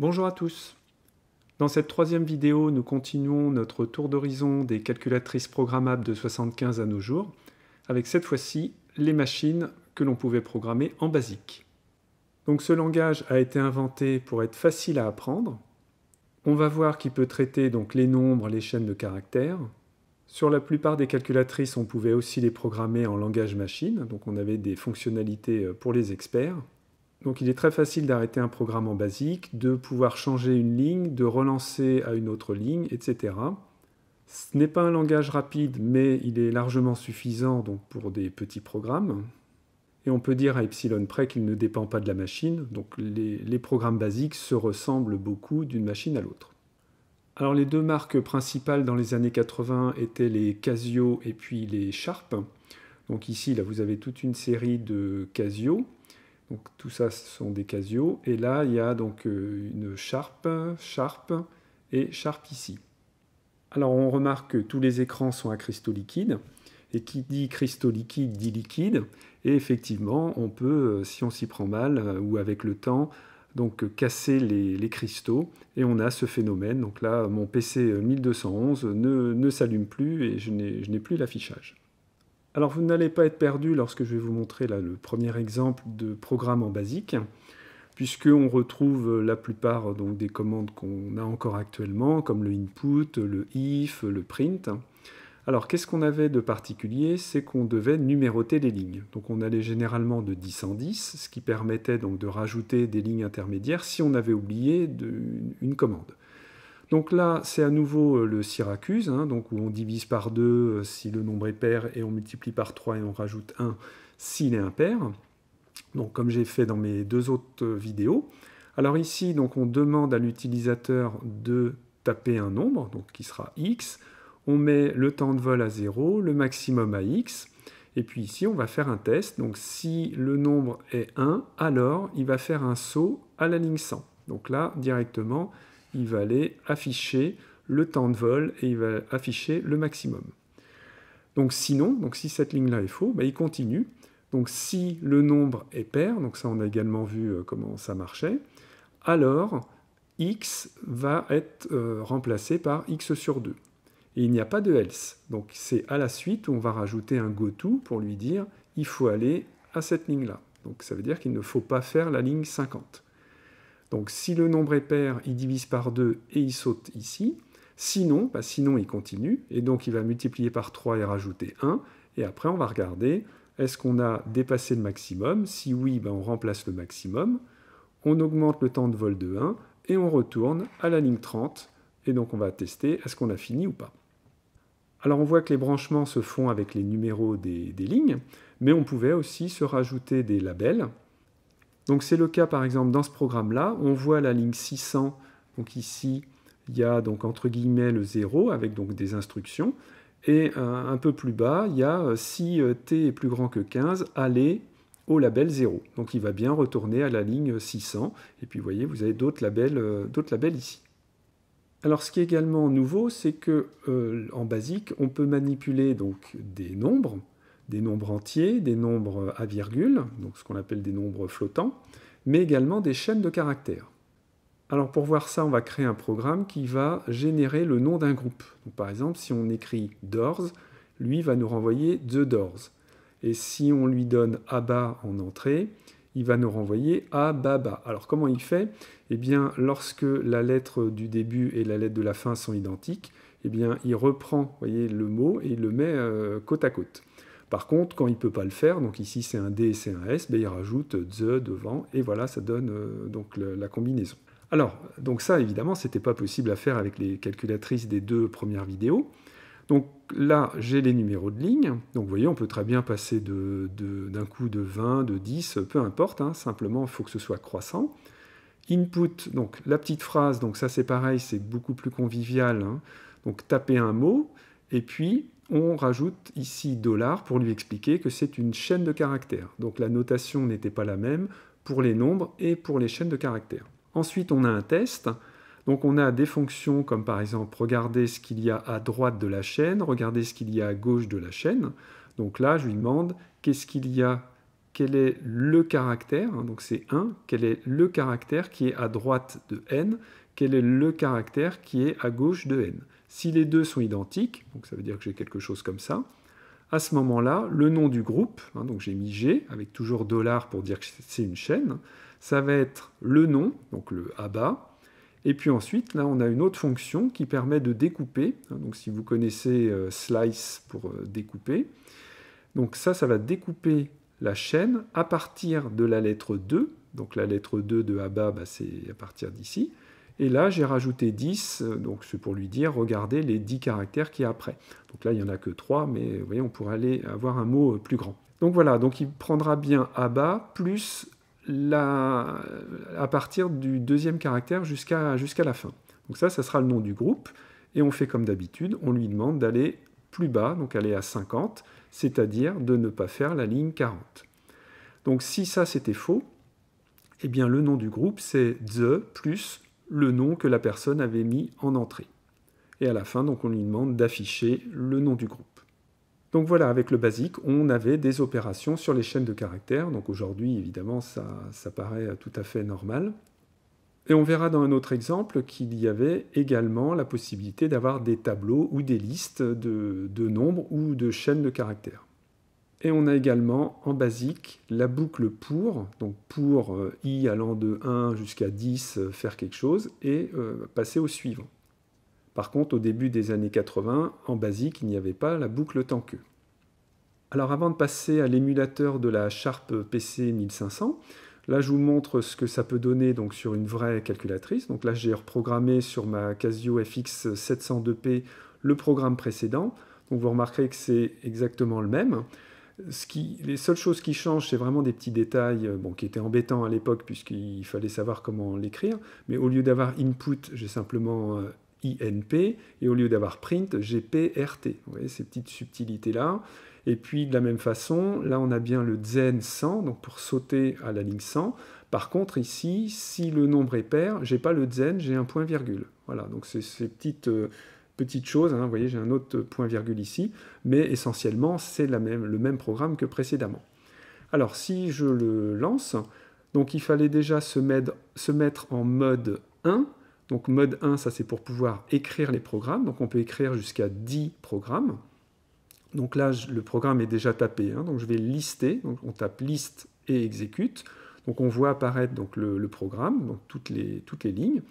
Bonjour à tous Dans cette troisième vidéo, nous continuons notre tour d'horizon des calculatrices programmables de 75 à nos jours, avec cette fois-ci les machines que l'on pouvait programmer en basique Donc ce langage a été inventé pour être facile à apprendre. On va voir qu'il peut traiter donc les nombres, les chaînes de caractères. Sur la plupart des calculatrices, on pouvait aussi les programmer en langage machine, donc on avait des fonctionnalités euh, pour les experts. Donc il est très facile d'arrêter un programme en basique, de pouvoir changer une ligne, de relancer à une autre ligne, etc. Ce n'est pas un langage rapide, mais il est largement suffisant donc, pour des petits programmes. Et on peut dire à epsilon près qu'il ne dépend pas de la machine, donc les, les programmes basiques se ressemblent beaucoup d'une machine à l'autre. Alors les deux marques principales dans les années 80 étaient les Casio et puis les Sharp. Donc ici, là, vous avez toute une série de Casio, donc tout ça, ce sont des Casio. Et là, il y a donc euh, une Sharp, Sharp et Sharp ici. Alors on remarque que tous les écrans sont à cristaux liquides. Et qui dit cristaux liquides dit liquide. Et effectivement, on peut, euh, si on s'y prend mal euh, ou avec le temps, donc casser les, cristaux et on a ce phénomène. Donc là, mon PC 1211 ne, ne s'allume plus et je n'ai plus l'affichage. Alors vous n'allez pas être perdu lorsque je vais vous montrer là, le premier exemple de programme en basique, puisqu'on retrouve la plupart donc, des commandes qu'on a encore actuellement, comme le input, le if, le print. Alors qu'est-ce qu'on avait de particulier C'est qu'on devait numéroter les lignes. Donc on allait généralement de 10 en 10, ce qui permettait donc de rajouter des lignes intermédiaires si on avait oublié une commande. Donc là, c'est à nouveau euh, le Syracuse, hein, donc où on divise par 2 euh, si le nombre est pair et on multiplie par 3 et on rajoute 1 s'il est impair. Donc comme j'ai fait dans mes deux autres euh, vidéos. Alors ici, donc on demande à l'utilisateur de taper un nombre, donc qui sera x. On met le temps de vol à 0, le maximum à x. Et puis ici, on va faire un test. Donc si le nombre est 1, alors il va faire un saut à la ligne 100. Donc là, directement, il va aller afficher le temps de vol et il va afficher le maximum. Donc sinon, donc si cette ligne-là est faux, bah, il continue. Donc si le nombre est pair, donc ça on a également vu euh, comment ça marchait, alors x va être euh, remplacé par x sur 2. Et il n'y a pas de else. Donc c'est à la suite où on va rajouter un goto pour lui dire il faut aller à cette ligne-là. Donc ça veut dire qu'il ne faut pas faire la ligne 50. Donc si le nombre est pair, il divise par 2 et il saute ici. Sinon, bah, sinon il continue, et donc il va multiplier par 3 et rajouter 1. Et après, on va regarder, est-ce qu'on a dépassé le maximum Si oui, bah, on remplace le maximum. On augmente le temps de vol de 1, et on retourne à la ligne 30. Et donc on va tester, est-ce qu'on a fini ou pas alors on voit que les branchements se font avec les numéros des lignes, mais on pouvait aussi se rajouter des labels. Donc c'est le cas par exemple dans ce programme-là, on voit la ligne 600, donc ici il y a donc entre guillemets le 0 avec donc des instructions, et euh, un, peu plus bas il y a euh, si euh, t est plus grand que 15, allez au label 0. Donc il va bien retourner à la ligne 600, et puis vous voyez vous avez d'autres labels, ici. Alors ce qui est également nouveau, c'est que en basique, on peut manipuler donc des nombres, des nombres entiers, des nombres à virgule, donc ce qu'on appelle des nombres flottants, mais également des chaînes de caractères. Alors pour voir ça, on va créer un programme qui va générer le nom d'un groupe. par exemple, si on écrit Doors, lui va nous renvoyer The Doors. Et si on lui donne ABBA en entrée, il va nous renvoyer ababa ». Alors comment il fait Eh bien, lorsque la lettre du début et la lettre de la fin sont identiques, eh bien, il reprend voyez, le mot et il le met euh, côte à côte. Par contre, quand il ne peut pas le faire, donc ici c'est un D et c'est un S, ben, il rajoute euh, the devant, et voilà, ça donne euh, donc la combinaison. Alors, donc ça, évidemment, ce n'était pas possible à faire avec les calculatrices des deux premières vidéos. Donc là, j'ai les numéros de ligne. Donc vous voyez, on peut très bien passer d'un de, d'un coup de 20, de 10, peu importe. Hein. simplement, il faut que ce soit croissant. Input, donc la petite phrase, donc ça c'est pareil, c'est beaucoup plus convivial. Hein. Donc taper un mot, et puis on rajoute ici pour lui expliquer que c'est une chaîne de caractères. Donc la notation n'était pas la même pour les nombres et pour les chaînes de caractères. Ensuite, on a un test. Donc on a des fonctions comme par exemple regarder ce qu'il y a à droite de la chaîne, regarder ce qu'il y a à gauche de la chaîne. Donc là, je lui demande qu'est-ce qu'il y a, quel est le caractère, hein, donc c'est 1, quel est le caractère qui est à droite de n, quel est le caractère qui est à gauche de n. Si les deux sont identiques, donc ça veut dire que j'ai quelque chose comme ça, à ce moment-là, le nom du groupe, hein, donc j'ai mis G avec toujours dollar pour dire que c'est une chaîne, ça va être le nom, donc le ABA, et puis ensuite, là, on a une autre fonction qui permet de découper. Hein, donc, si vous connaissez euh, slice pour euh, découper. Donc, ça, ça va découper la chaîne à partir de la lettre 2. Donc, la lettre 2 de ABA, c'est à partir d'ici. Et là, j'ai rajouté 10, euh, donc c'est pour lui dire, regardez les 10 caractères qui y a après. Donc là, il n'y en a que 3, mais vous voyez, on pourrait aller avoir un mot euh, plus grand. Donc voilà, donc il prendra bien à bas, plus la, à partir du deuxième caractère jusqu'à la fin. Donc ça, ça sera le nom du groupe. Et on fait comme d'habitude, on lui demande d'aller plus bas, donc aller à 50, c'est-à-dire de ne pas faire la ligne 40. Donc si ça c'était faux, eh bien le nom du groupe c'est the plus le nom que la personne avait mis en entrée. Et à la fin, donc, on lui demande d'afficher le nom du groupe. Donc voilà, avec le basique, on avait des opérations sur les chaînes de caractères. Donc aujourd'hui, évidemment, ça, ça paraît tout à fait normal. Et on verra dans un autre exemple qu'il y avait également la possibilité d'avoir des tableaux ou des listes de nombres ou de chaînes de caractères. Et on a également en basique la boucle pour, donc pour euh, i allant de 1 jusqu'à 10, euh, faire quelque chose, et euh, passer au suivant. Par contre, au début des années 80, en basique, il n'y avait pas la boucle tant que. Alors avant de passer à l'émulateur de la Sharp PC 1500, là je vous montre ce que ça peut donner donc, sur une vraie calculatrice. Donc là j'ai reprogrammé sur ma Casio FX 702P le programme précédent. Donc vous remarquerez que c'est exactement le même qui, les seules choses qui changent, c'est vraiment des petits détails euh, bon, qui étaient embêtants à l'époque puisqu'il fallait savoir comment l'écrire. Mais au lieu d'avoir input, j'ai simplement euh, INP et au lieu d'avoir print, j'ai PRT. Vous voyez ces petites subtilités-là. Et puis de la même façon, là on a bien le zen 100, donc pour sauter à la ligne 100. Par contre ici, si le nombre est pair, j'ai pas le zen, j'ai un point virgule. Voilà, donc c'est ces petites... Euh, Petite chose, hein. vous voyez, j'ai un autre point virgule ici, mais essentiellement, c'est le même programme que précédemment. Alors, si je le lance, donc il fallait déjà se mettre, en mode 1. Donc mode 1, ça c'est pour pouvoir écrire les programmes. Donc on peut écrire jusqu'à 10 programmes. Donc là, le programme est déjà tapé. Hein. donc je vais lister. Donc on tape liste et exécute. Donc on voit apparaître donc, le, programme, donc toutes toutes les lignes.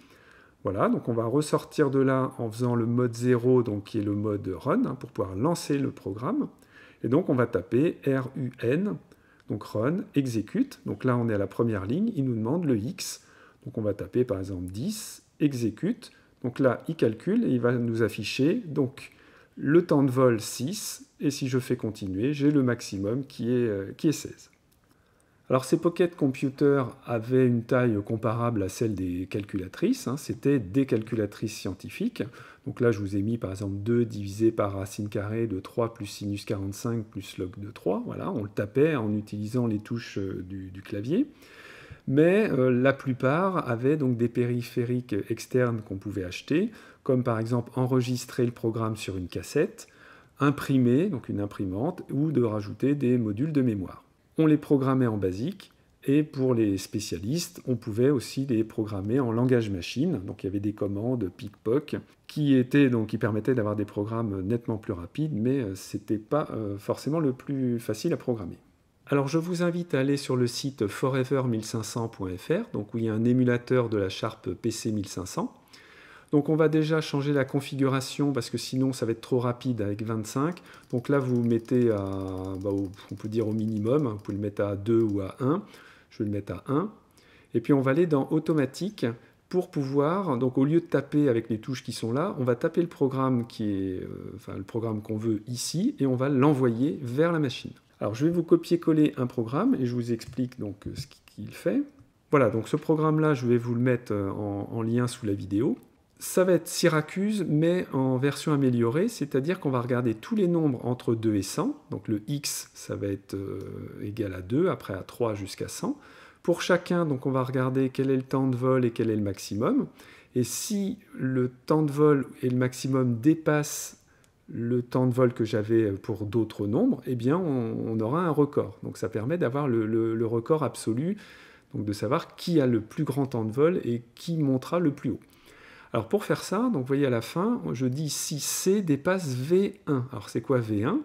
Voilà, donc on va ressortir de là en faisant le mode 0, donc qui est le mode run, hein, pour pouvoir lancer le programme. Et donc on va taper run, donc run, exécute. Donc là on est à la première ligne, il nous demande le x. Donc on va taper par exemple 10, exécute. Donc là il calcule et il va nous afficher donc le temps de vol 6. Et si je fais continuer, j'ai le maximum qui est, euh, qui est 16. Alors ces pocket computers avaient une taille comparable à celle des calculatrices, hein. c'était des calculatrices scientifiques. Donc là je vous ai mis par exemple 2 divisé par racine carrée de 3 plus sinus 45 plus log de 3, voilà, on le tapait en utilisant les touches euh, du, clavier. Mais euh, la plupart avaient donc des périphériques externes qu'on pouvait acheter, comme par exemple enregistrer le programme sur une cassette, imprimer, donc une imprimante, ou de rajouter des modules de mémoire on les programmait en basique, et pour les spécialistes, on pouvait aussi les programmer en langage machine. Donc il y avait des commandes pic qui, étaient, donc, qui permettaient d'avoir des programmes nettement plus rapides, mais euh, ce n'était pas euh, forcément le plus facile à programmer. Alors je vous invite à aller sur le site forever1500.fr, donc où il y a un émulateur de la Sharp PC 1500. Donc on va déjà changer la configuration parce que sinon ça va être trop rapide avec 25. Donc là vous mettez bah, on peut dire au minimum, hein, vous pouvez le mettre à 2 ou à 1. Je vais le mettre à 1. Et puis on va aller dans automatique pour pouvoir, donc au lieu de taper avec les touches qui sont là, on va taper le programme qui est, euh, enfin le programme qu'on veut ici et on va l'envoyer vers la machine. Alors je vais vous copier-coller un programme et je vous explique donc euh, ce qu'il fait. Voilà, donc ce programme-là, je vais vous le mettre euh, en, lien sous la vidéo ça va être Syracuse, mais en version améliorée, c'est-à-dire qu'on va regarder tous les nombres entre 2 et 100. Donc le x, ça va être euh, égal à 2, après à 3 jusqu'à 100. Pour chacun, donc on va regarder quel est le temps de vol et quel est le maximum. Et si le temps de vol et le maximum dépassent le temps de vol que j'avais pour d'autres nombres, eh bien on, aura un record. Donc ça permet d'avoir le, le record absolu, donc de savoir qui a le plus grand temps de vol et qui montera le plus haut. Alors pour faire ça, donc vous voyez à la fin, je dis si C dépasse V1. Alors c'est quoi V1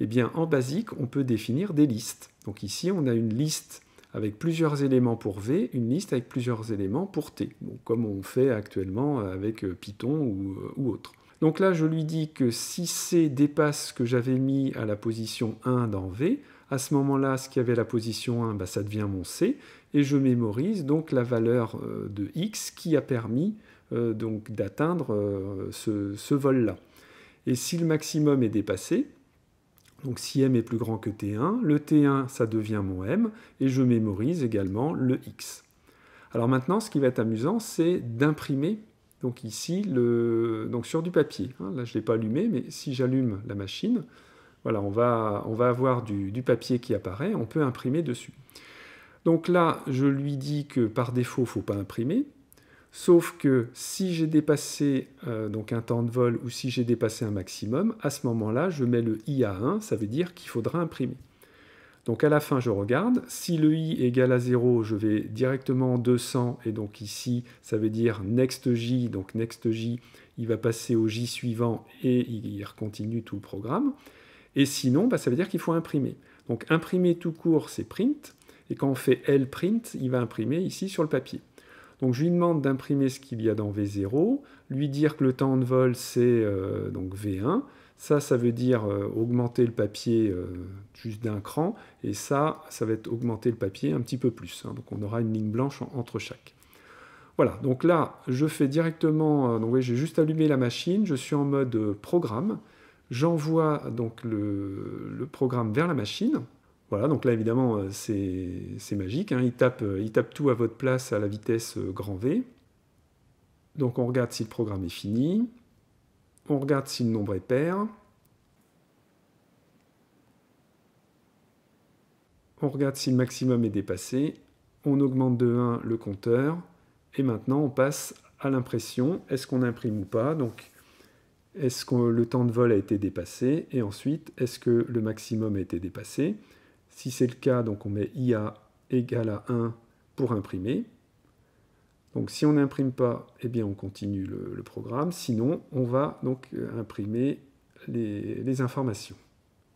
Eh bien en basique, on peut définir des listes. Donc ici, on a une liste avec plusieurs éléments pour V, une liste avec plusieurs éléments pour T, comme on fait actuellement avec euh, Python euh, ou, autre. Donc là, je lui dis que si C dépasse ce que j'avais mis à la position 1 dans V, à ce moment-là, ce qui avait la position 1, bah, ça devient mon C, et je mémorise donc la valeur euh, de X qui a permis euh, donc d'atteindre euh, ce, vol-là. Et si le maximum est dépassé, donc si m est plus grand que t1, le t1 ça devient mon m, et je mémorise également le x. Alors maintenant ce qui va être amusant c'est d'imprimer, donc ici, donc sur du papier. Hein. Là je ne l'ai pas allumé, mais si j'allume la machine, voilà, on va, on va avoir du, du, papier qui apparaît, on peut imprimer dessus. Donc là je lui dis que par défaut il ne faut pas imprimer, Sauf que si j'ai dépassé euh, donc un temps de vol ou si j'ai dépassé un maximum, à ce moment-là, je mets le i à 1, ça veut dire qu'il faudra imprimer. Donc à la fin, je regarde. Si le i est égal à 0, je vais directement en 200. Et donc ici, ça veut dire next j. Donc next j, il va passer au j suivant et il continue tout le programme. Et sinon, bah, ça veut dire qu'il faut imprimer. Donc imprimer tout court, c'est print. Et quand on fait L print, il va imprimer ici sur le papier. Donc je lui demande d'imprimer ce qu'il y a dans V0, lui dire que le temps de vol c'est euh, donc V1. Ça, ça veut dire euh, augmenter le papier euh, juste d'un cran, et ça, ça va être augmenter le papier un petit peu plus. Hein. donc on aura une ligne blanche entre chaque. Voilà, donc là, je fais directement, donc j'ai juste allumé la machine, je suis en mode programme, j'envoie donc le programme vers la machine, voilà, donc là évidemment euh, c'est magique, hein. il, tape, euh, il tape tout à votre place à la vitesse euh, grand V. Donc on regarde si le programme est fini, on regarde si le nombre est pair, on regarde si le maximum est dépassé, on augmente de 1 le compteur, et maintenant on passe à l'impression, est-ce qu'on imprime ou pas, donc est-ce que le temps de vol a été dépassé, et ensuite est-ce que le maximum a été dépassé. Si c'est le cas, donc on met IA égale à 1 pour imprimer. Donc si on n'imprime pas, eh bien on continue le, programme. Sinon, on va donc euh, imprimer les, informations.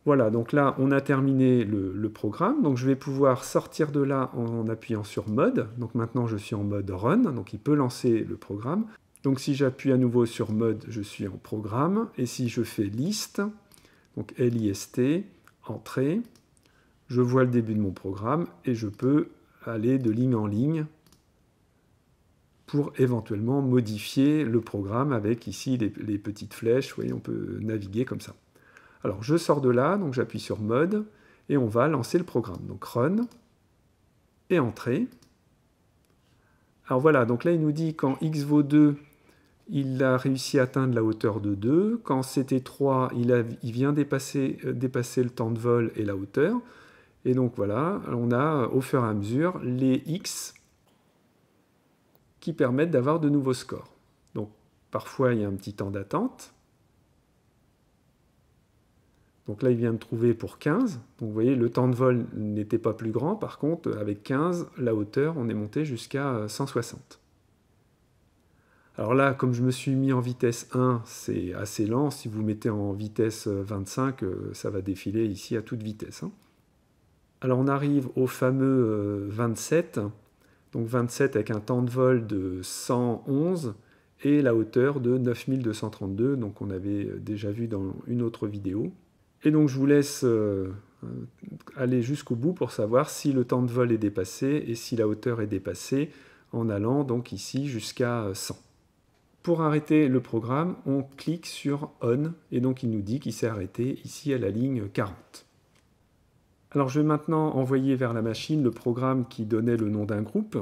Voilà, donc là, on a terminé le, programme. Donc je vais pouvoir sortir de là en appuyant sur Mode. Donc maintenant, je suis en mode Run, donc il peut lancer le programme. Donc si j'appuie à nouveau sur Mode, je suis en Programme. Et si je fais LIST, donc L-I-S-T, Entrée, je vois le début de mon programme et je peux aller de ligne en ligne pour éventuellement modifier le programme avec ici les, petites flèches. Vous voyez, on peut naviguer comme ça. Alors je sors de là, donc j'appuie sur Mode et on va lancer le programme. Donc Run et Entrée. Alors voilà, donc là il nous dit quand X vaut 2, il a réussi à atteindre la hauteur de 2. Quand c'était 3, il, vient euh, dépasser le temps de vol et la hauteur. Et donc voilà, on a euh, au fur et à mesure les X qui permettent d'avoir de nouveaux scores. Donc parfois il y a un petit temps d'attente. Donc là, il vient de trouver pour 15. Donc vous voyez, le temps de vol n'était pas plus grand. Par contre, avec 15, la hauteur, on est monté jusqu'à 160. Euh, Alors là, comme je me suis mis en vitesse 1, c'est assez lent. Si vous mettez en vitesse 25, euh, ça va défiler ici à toute vitesse. Hein. Alors on arrive au fameux 27, euh, donc 27 avec un temps de vol de 111 et la hauteur de 9232, donc on avait euh, déjà vu dans une autre vidéo. Et donc je vous laisse euh, aller jusqu'au bout pour savoir si le temps de vol est dépassé et si la hauteur est dépassée en allant donc ici jusqu'à 100. Pour arrêter le programme, on clique sur On et donc il nous dit qu'il s'est arrêté ici à la ligne 40. Alors je vais maintenant envoyer vers la machine le programme qui donnait le nom d'un groupe.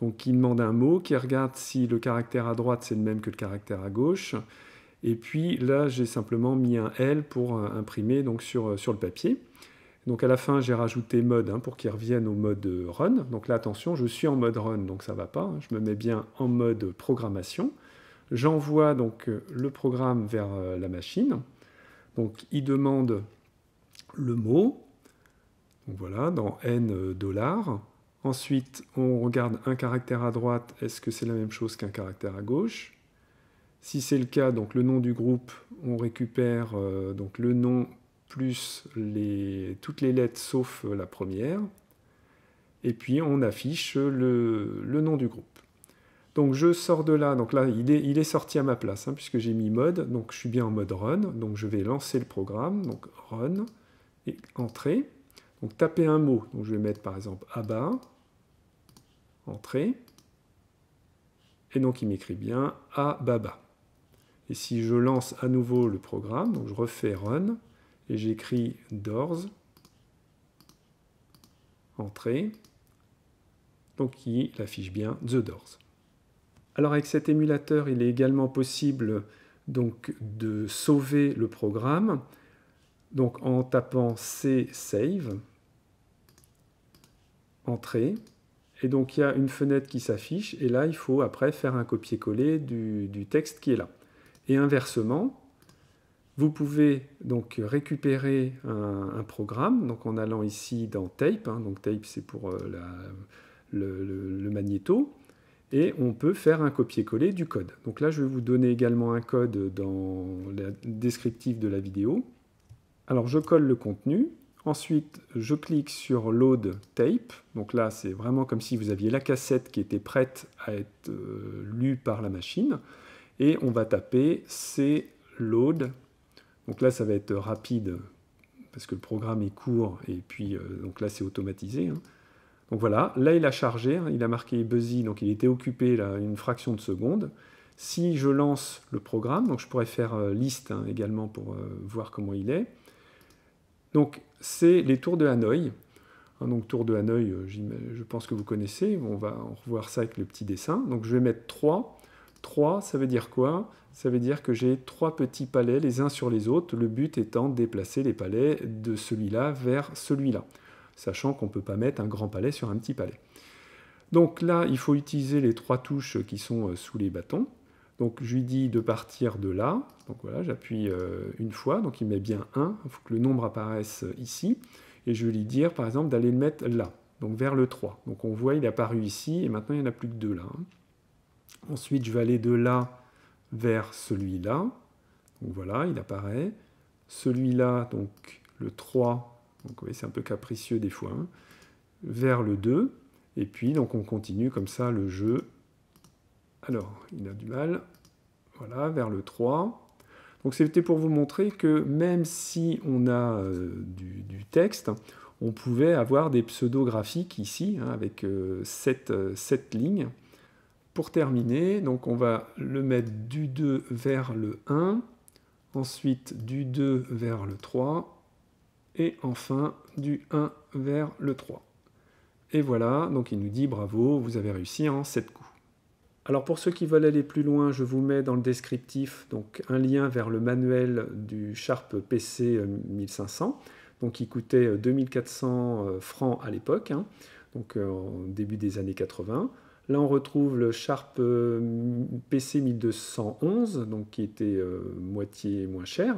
Donc qui demande un mot, qui regarde si le caractère à droite c'est le même que le caractère à gauche. Et puis là j'ai simplement mis un L pour euh, imprimer donc euh, sur, le papier. Donc à la fin, j'ai rajouté mode hein, pour qu'il revienne au mode euh, run. Donc là, attention, je suis en mode run, donc ça ne va pas. Hein. Je me mets bien en mode programmation. J'envoie donc le programme vers la machine. Donc il demande le mot, voilà, dans n dollars. Ensuite, on regarde un caractère à droite, est-ce que c'est la même chose qu'un caractère à gauche Si c'est le cas, donc le nom du groupe, on récupère euh, donc le nom plus toutes les lettres sauf la première. Et puis on affiche le, nom du groupe. Donc je sors de là, donc là il est, sorti à ma place, hein, puisque j'ai mis mode, donc je suis bien en mode run, donc je vais lancer le programme, donc run, et entrer. Donc taper un mot. Donc je vais mettre par exemple ABBA, entrée. Et donc il m'écrit bien ABABA. Et si je lance à nouveau le programme, donc je refais Run, et j'écris Doors, entrée. Donc il affiche bien The Doors. Alors avec cet émulateur, il est également possible donc de sauver le programme donc en tapant C save, entrée, et donc il y a une fenêtre qui s'affiche, et là il faut après faire un copier-coller du, texte qui est là. Et inversement, vous pouvez donc récupérer un, programme, donc en allant ici dans Tape, hein. donc Tape c'est pour euh, le, le, magnéto, et on peut faire un copier-coller du code. Donc là je vais vous donner également un code dans la descriptive de la vidéo. Alors je colle le contenu, ensuite je clique sur Load Tape, donc là c'est vraiment comme si vous aviez la cassette qui était prête à être euh, lue par la machine, et on va taper C Load, donc là ça va être rapide parce que le programme est court et puis euh, donc là c'est automatisé. Hein. Donc voilà, là il a chargé, hein. il a marqué Buzzy, donc il était occupé là, une fraction de seconde. Si je lance le programme, donc je pourrais faire euh, liste hein, également pour voir comment il est. Donc, c'est les tours de Hanoï. Hein, donc, tour de Hanoï, euh, je pense que vous connaissez. On va revoir ça avec le petit dessin. Donc, je vais mettre 3. 3, ça veut dire quoi Ça veut dire que j'ai trois petits palais les uns sur les autres, le but étant de déplacer les palais de celui-là vers celui-là, sachant qu'on ne peut pas mettre un grand palais sur un petit palais. Donc là, il faut utiliser les trois touches qui sont euh, sous les bâtons. Donc je lui dis de partir de là. Donc voilà, j'appuie euh, une fois, donc il met bien 1. Il faut que le nombre apparaisse euh, ici. Et je vais lui dire, par exemple, d'aller le mettre là, donc vers le 3. Donc on voit, il est apparu ici, et maintenant il n'y en a plus que 2 là. Hein. Ensuite, je vais aller de là vers celui-là. Donc voilà, il apparaît. Celui-là, donc le 3, donc vous voyez, c'est un peu capricieux des fois, hein. vers le 2. Et puis, donc on continue comme ça le jeu alors, il a du mal, voilà, vers le 3. Donc c'était pour vous montrer que même si on a euh, du, texte, on pouvait avoir des pseudo-graphiques ici, hein, avec cette euh, euh, ligne. Pour terminer, donc on va le mettre du 2 vers le 1, ensuite du 2 vers le 3, et enfin du 1 vers le 3. Et voilà, donc il nous dit bravo, vous avez réussi en 7 coups. Alors pour ceux qui veulent aller plus loin, je vous mets dans le descriptif donc un lien vers le manuel du Sharp PC 1500, euh, donc qui coûtait 2400 euh, euh, francs à l'époque, hein, donc au début des années 80. Là, on retrouve le Sharp PC 1211, donc qui était moitié moins cher.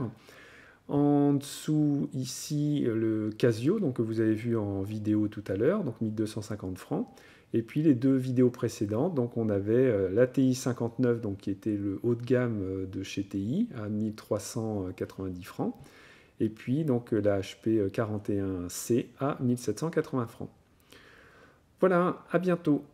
En dessous, ici, le Casio, donc que vous avez vu en vidéo tout à l'heure, donc 1250 francs. Et puis les deux vidéos précédentes, donc on avait euh, la TI 59, donc qui était le haut de gamme euh, de chez TI à 1390 francs, et puis donc euh, la HP 41C à 1780 francs. Voilà, à bientôt.